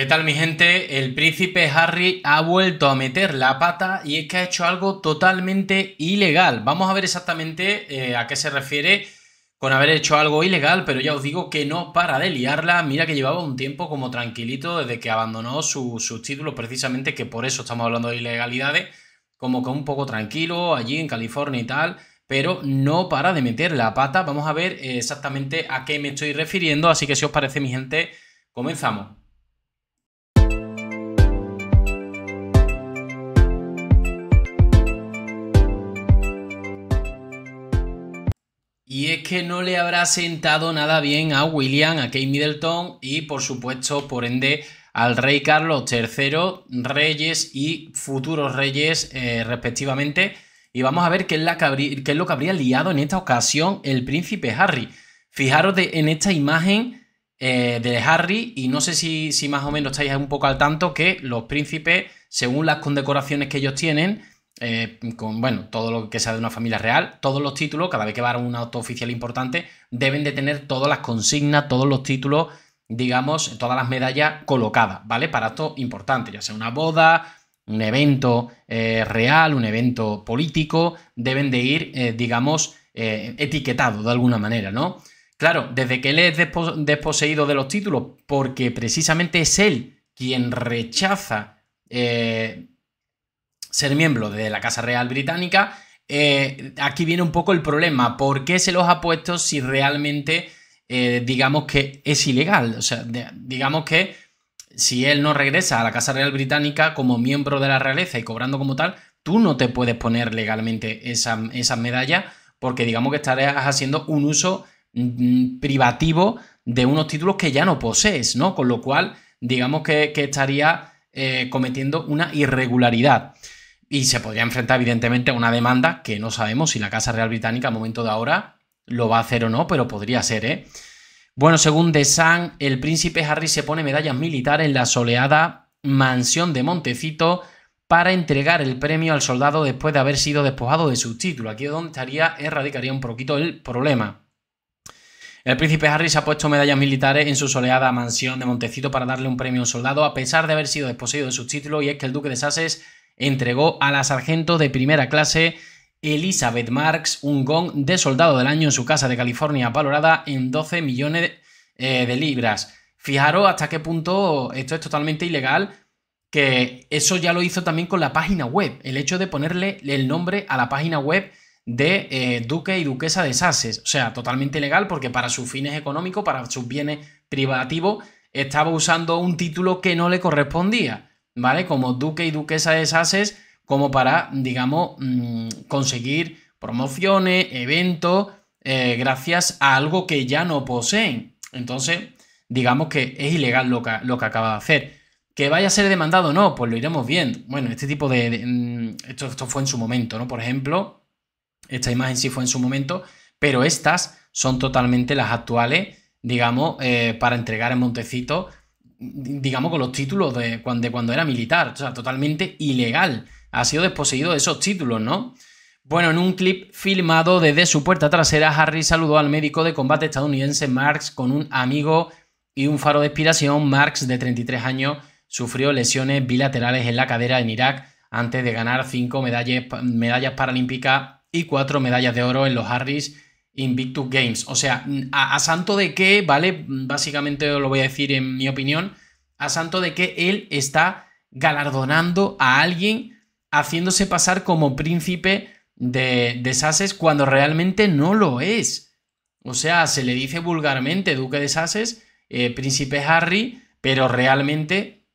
¿Qué tal mi gente? El príncipe Harry ha vuelto a meter la pata y es que ha hecho algo totalmente ilegal. Vamos a ver exactamente eh, a qué se refiere con haber hecho algo ilegal, pero ya os digo que no para de liarla. Mira que llevaba un tiempo como tranquilito desde que abandonó sus títulos, precisamente que por eso estamos hablando de ilegalidades, como que un poco tranquilo allí en California y tal, pero no para de meter la pata. Vamos a ver eh, exactamente a qué me estoy refiriendo, así que si os parece mi gente, comenzamos. Y es que no le habrá sentado nada bien a William, a Kate Middleton y por supuesto, por ende, al rey Carlos III, reyes y futuros reyes eh, respectivamente. Y vamos a ver qué es, lo que habría liado en esta ocasión el príncipe Harry. Fijaros en esta imagen eh, de Harry y no sé si, si más o menos estáis un poco al tanto que los príncipes, según las condecoraciones que ellos tienen, eh, con, bueno, todo lo que sea de una familia real, todos los títulos, cada vez que va a un auto oficial importante, deben de tener todas las consignas, todos los títulos, digamos, todas las medallas colocadas, ¿vale? Para actos importante. ya sea una boda, un evento eh, real, un evento político, deben de ir, eh, digamos, etiquetado de alguna manera, ¿no? Claro, desde que él es desposeído de los títulos, porque precisamente es él quien rechaza ser miembro de la Casa Real Británica, eh, aquí viene un poco el problema. ¿Por qué se los ha puesto si realmente, eh, digamos que es ilegal? O sea, digamos que si él no regresa a la Casa Real Británica como miembro de la realeza y cobrando como tal, tú no te puedes poner legalmente esa, esas medallas porque digamos que estarías haciendo un uso mm, mm, privativo de unos títulos que ya no posees, ¿no? Con lo cual, digamos que, estaría eh, cometiendo una irregularidad y se podría enfrentar evidentemente a una demanda que no sabemos si la Casa Real Británica al momento de ahora lo va a hacer o no, pero podría ser, ¿eh? Bueno, según The Sun, el príncipe Harry se pone medallas militares en la soleada mansión de Montecito para entregar el premio al soldado después de haber sido despojado de su título. Aquí es donde estaría, erradicaría un poquito el problema. El príncipe Harry se ha puesto medallas militares en su soleada mansión de Montecito para darle un premio a un soldado, a pesar de haber sido desposeído de su título y es que el duque de Sussex entregó a la sargento de primera clase Elizabeth Marx un gong de soldado del año en su casa de California, valorada en 12 millones eh, de, libras. Fijaros hasta qué punto esto es totalmente ilegal, que eso ya lo hizo también con la página web, el hecho de ponerle el nombre a la página web de eh, duque y duquesa de Sases. O sea, totalmente ilegal porque para sus fines económicos, para sus bienes privativos, estaba usando un título que no le correspondía. ¿vale? Como duque y duquesa de Sases, como para, digamos, mm, conseguir promociones, eventos, eh, gracias a algo que ya no poseen. Entonces, digamos que es ilegal lo que, acaba de hacer. ¿Que vaya a ser demandado o no? Pues lo iremos viendo. Bueno, este tipo de... Mm, esto, esto fue en su momento, ¿no? Por ejemplo, esta imagen sí fue en su momento, pero estas son totalmente las actuales, digamos, eh, para entregar en Montecito digamos, con los títulos de cuando, cuando era militar, o sea, totalmente ilegal. Ha sido desposeído de esos títulos, ¿no? Bueno, en un clip filmado desde su puerta trasera, Harry saludó al médico de combate estadounidense Marx con un amigo y un faro de inspiración. Marx, de 33 años, sufrió lesiones bilaterales en la cadera en Irak antes de ganar cinco medallas, medallas paralímpicas y cuatro medallas de oro en los Harris Invictus Games. O sea, a, santo de que, ¿vale? Básicamente lo voy a decir en mi opinión, a santo de que él está galardonando a alguien haciéndose pasar como príncipe de, de cuando realmente no lo es. O sea, se le dice vulgarmente duque de Sases, eh, príncipe Harry, pero realmente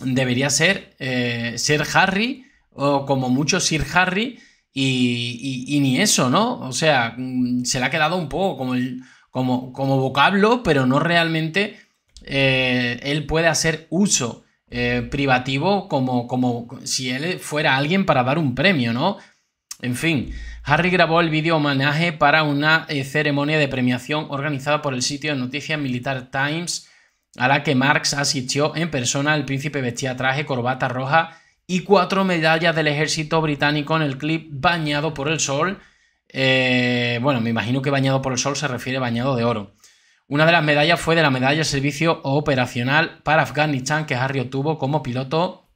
debería ser eh, ser Harry o como mucho Sir Harry y, ni eso, ¿no? O sea, mm, se le ha quedado un poco como, como, vocablo, pero no realmente eh, él puede hacer uso eh, privativo como, como si él fuera alguien para dar un premio, ¿no? En fin, Harry grabó el vídeo homenaje para una eh, ceremonia de premiación organizada por el sitio de noticias Militar Times, a la que Marx asistió en persona. al príncipe vestía traje, corbata roja y cuatro medallas del ejército británico en el clip Bañado por el Sol. Eh, bueno, me imagino que bañado por el sol se refiere a bañado de oro. Una de las medallas fue de la medalla de Servicio Operacional para Afganistán que Harry obtuvo como piloto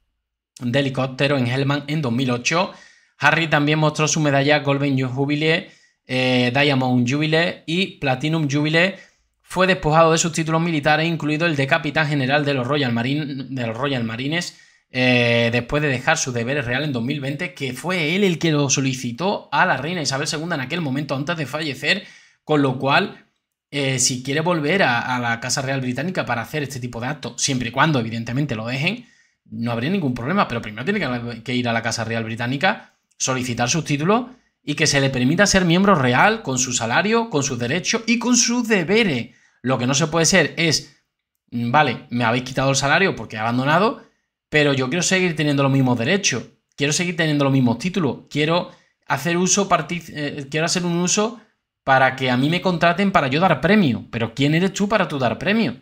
de helicóptero en Helmand en 2008. Harry también mostró su medalla Golden Jubilee, eh, Diamond Jubilee y Platinum Jubilee. Fue despojado de sus títulos militares, incluido el de capitán general de los Royal, Marine, de los Royal Marines eh, después de dejar sus deberes real en 2020, que fue él el que lo solicitó a la reina Isabel II en aquel momento antes de fallecer, con lo cual, eh, si quiere volver a, la Casa Real Británica para hacer este tipo de actos, siempre y cuando evidentemente lo dejen, no habría ningún problema, pero primero tiene que, que ir a la Casa Real Británica, solicitar sus títulos y que se le permita ser miembro real con su salario, con sus derechos y con sus deberes. Lo que no se puede ser es, mm, vale, me habéis quitado el salario porque he abandonado, pero yo quiero seguir teniendo los mismos derechos, quiero seguir teniendo los mismos títulos, quiero hacer uso, eh, quiero hacer un uso para que a mí me contraten para yo dar premio. Pero ¿quién eres tú para tú dar premio?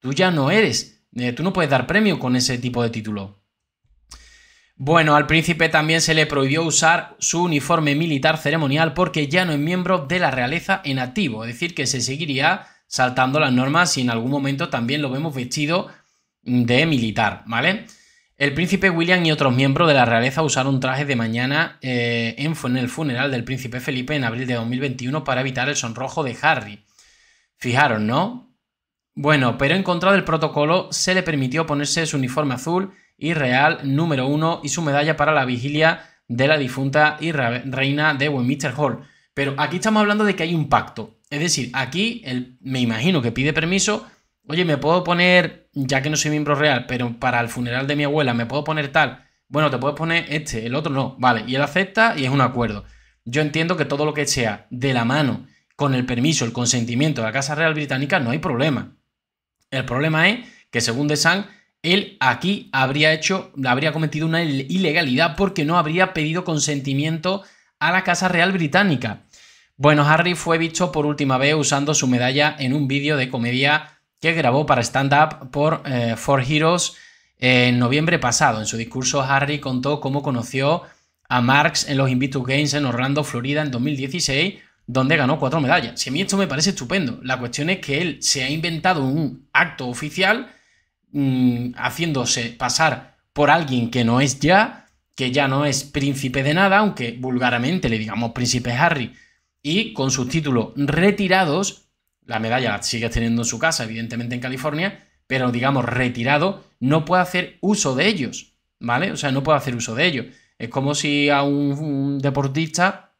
Tú ya no eres. Eh, tú no puedes dar premio con ese tipo de título. Bueno, al príncipe también se le prohibió usar su uniforme militar ceremonial porque ya no es miembro de la realeza en activo, es decir, que se seguiría saltando las normas si en algún momento también lo vemos vestido de militar, ¿vale? El príncipe William y otros miembros de la realeza usaron traje de mañana eh, en, el funeral del príncipe Felipe en abril de 2021 para evitar el sonrojo de Harry. Fijaron, ¿no? Bueno, pero en contra del protocolo se le permitió ponerse su uniforme azul y real número uno y su medalla para la vigilia de la difunta y reina de Westminster Hall. Pero aquí estamos hablando de que hay un pacto. Es decir, aquí me imagino que pide permiso. Oye, ¿me puedo poner ya que no soy miembro real, pero para el funeral de mi abuela me puedo poner tal, bueno, te puedes poner este, el otro no, vale, y él acepta y es un acuerdo. Yo entiendo que todo lo que sea de la mano, con el permiso, el consentimiento de la Casa Real Británica, no hay problema. El problema es que según De Sang, él aquí habría hecho, habría cometido una ilegalidad porque no habría pedido consentimiento a la Casa Real Británica. Bueno, Harry fue visto por última vez usando su medalla en un vídeo de comedia que grabó para Stand Up por eh, Four Heroes en noviembre pasado. En su discurso, Harry contó cómo conoció a Marx en los Invictus Games en Orlando, Florida, en 2016, donde ganó cuatro medallas. Y a mí esto me parece estupendo, la cuestión es que él se ha inventado un acto oficial mm, haciéndose pasar por alguien que no es ya, que ya no es príncipe de nada, aunque vulgarmente le digamos príncipe Harry, y con sus títulos retirados la medalla la sigues teniendo en su casa, evidentemente en California, pero digamos retirado, no puede hacer uso de ellos, ¿vale? O sea, no puede hacer uso de ellos. Es como si a un, deportista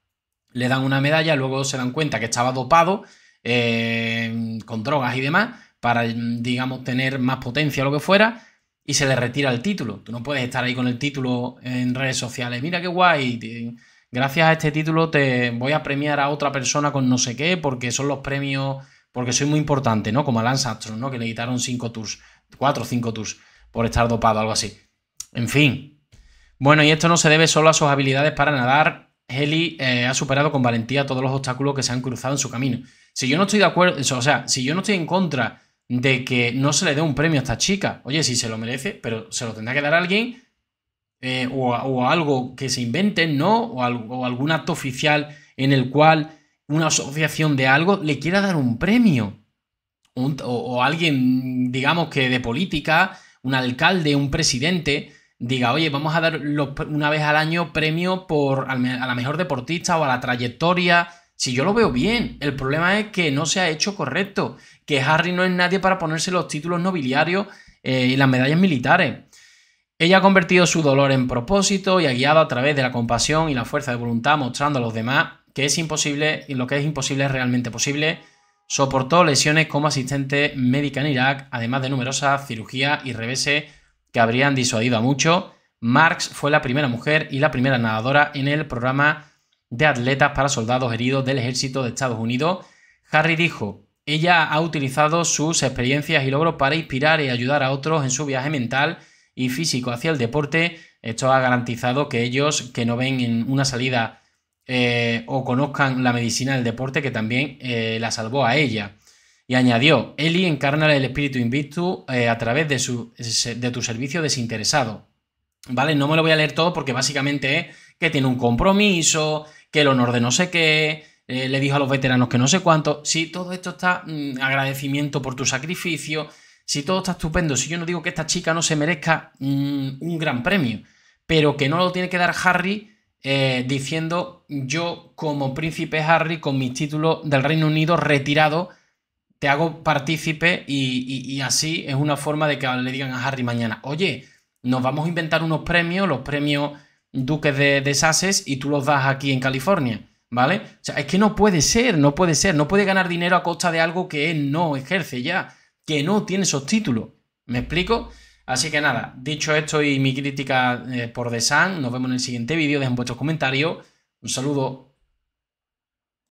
le dan una medalla, luego se dan cuenta que estaba dopado eh, con drogas y demás, para, digamos, tener más potencia o lo que fuera, y se le retira el título. Tú no puedes estar ahí con el título en redes sociales. Mira qué guay. gracias a este título te voy a premiar a otra persona con no sé qué, porque son los premios porque soy muy importante, ¿no? Como a Lance ¿no? Que le quitaron cinco tours, cuatro o cinco tours por estar dopado, algo así. En fin. Bueno, y esto no se debe solo a sus habilidades para nadar. Heli eh, ha superado con valentía todos los obstáculos que se han cruzado en su camino. Si yo no estoy de acuerdo, o sea, si yo no estoy en contra de que no se le dé un premio a esta chica, oye, si se lo merece, pero se lo tendrá que dar a alguien eh, o, algo que se inventen, ¿no? o algún acto oficial en el cual una asociación de algo le quiera dar un premio. o, alguien, digamos que de política, un alcalde, un presidente, diga, oye, vamos a dar una vez al año premio por, a la mejor deportista o a la trayectoria. Si yo lo veo bien, el problema es que no se ha hecho correcto, que Harry no es nadie para ponerse los títulos nobiliarios eh, y las medallas militares. Ella ha convertido su dolor en propósito y ha guiado a través de la compasión y la fuerza de voluntad mostrando a los demás que es imposible y lo que es imposible es realmente posible. Soportó lesiones como asistente médica en Irak, además de numerosas cirugías y reveses que habrían disuadido a muchos. Marx fue la primera mujer y la primera nadadora en el programa de atletas para soldados heridos del ejército de Estados Unidos. Harry dijo, ella ha utilizado sus experiencias y logros para inspirar y ayudar a otros en su viaje mental y físico hacia el deporte. Esto ha garantizado que ellos que no ven una salida eh, o conozcan la medicina del deporte que también eh, la salvó a ella. Y añadió, Eli encarna el espíritu invicto eh, a través de, su, de tu servicio desinteresado. ¿Vale? No me lo voy a leer todo porque básicamente es que tiene un compromiso, que el honor de no sé qué, le dijo a los veteranos que no sé cuánto. Si sí, todo esto está mm, agradecimiento por tu sacrificio, si todo está estupendo, si yo no digo que esta chica no se merezca mm, un gran premio, pero que no lo tiene que dar Harry eh, diciendo yo como príncipe Harry con mis títulos del Reino Unido retirado te hago partícipe y, así es una forma de que le digan a Harry mañana, oye, nos vamos a inventar unos premios, los premios duques de, de y tú los das aquí en California, ¿vale? O sea, es que no puede ser, no puede ser, no puede ganar dinero a costa de algo que él no ejerce ya, que no tiene esos títulos, ¿me explico? Así que nada, dicho esto y mi crítica eh, por The Sun, nos vemos en el siguiente vídeo, dejen vuestros comentarios, un saludo.